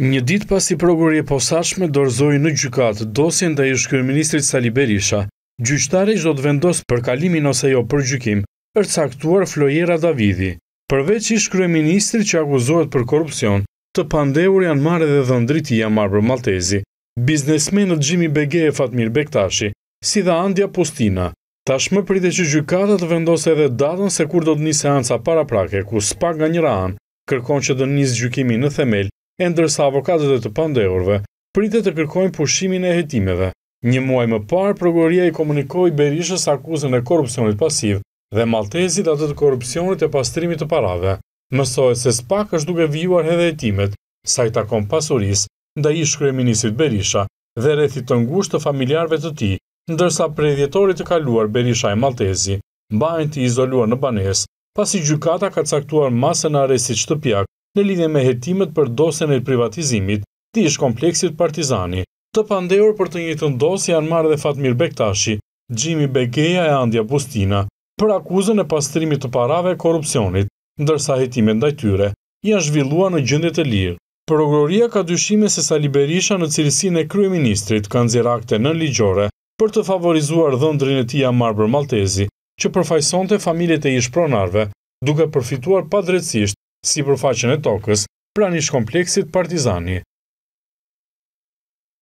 Një dit pasi progur e posashme dorzoj në gjykat dosjen dhe i ministrit Sali Berisha, gjyqtare që do të vendos për kalimin ose jo për gjykim, caktuar Flojera Davidi. Përveç i ministrit që akuzohet për korupcion, të pandehur janë marrë dhe dhëndriti janë marrë për Maltezi, biznesmenët Gjimi Bege e Fatmir Bektashi, si dhe Andja Pustina. Tashmë pritë që gjykata të vendose edhe datën se kur do të një seanca para prake, ku spa nga një rahan, kërkon që të njësë gjykimi në themel e ndërsa avokatët e të pandehurve pritet të kërkojnë pushimin e hetimeve. Një muaj më parë, Prokuroria i komunikoi Berishës akuzën e korrupsionit pasiv dhe Maltezit atë të korrupsionit e pastrimit të parave. Mësohet se SPAK është duke vijuar edhe hetimet, sa i takon pasurisë ndaj ish kryeministit Berisha dhe rrethit të ngushtë të familjarëve të tij, ndërsa prej dhjetorit të kaluar Berisha e Maltezi mbahen të izoluar në banesë, pasi gjykata ka caktuar masën e arrestit shtëpiak në lidhje me hetimet për dosjen e privatizimit të ish kompleksit Partizani. Të pandehur për të njëjtën dosje janë marrë dhe Fatmir Bektashi, Jimmy Begeja e Andja Bustina për akuzën e pastrimit të parave e korrupsionit, ndërsa hetimet ndaj tyre janë zhvilluar në gjendje të lirë. Prokuroria ka dyshime se Sali Berisha në cilësinë e kryeministrit ka kanë zirakte nën ligjore për të favorizuar dhëndrin e tij Amar Maltezi, që përfaqësonte familjet e ish pronarëve, duke përfituar padrejtisht si përfaqen e tokës, pra një shkompleksit partizani.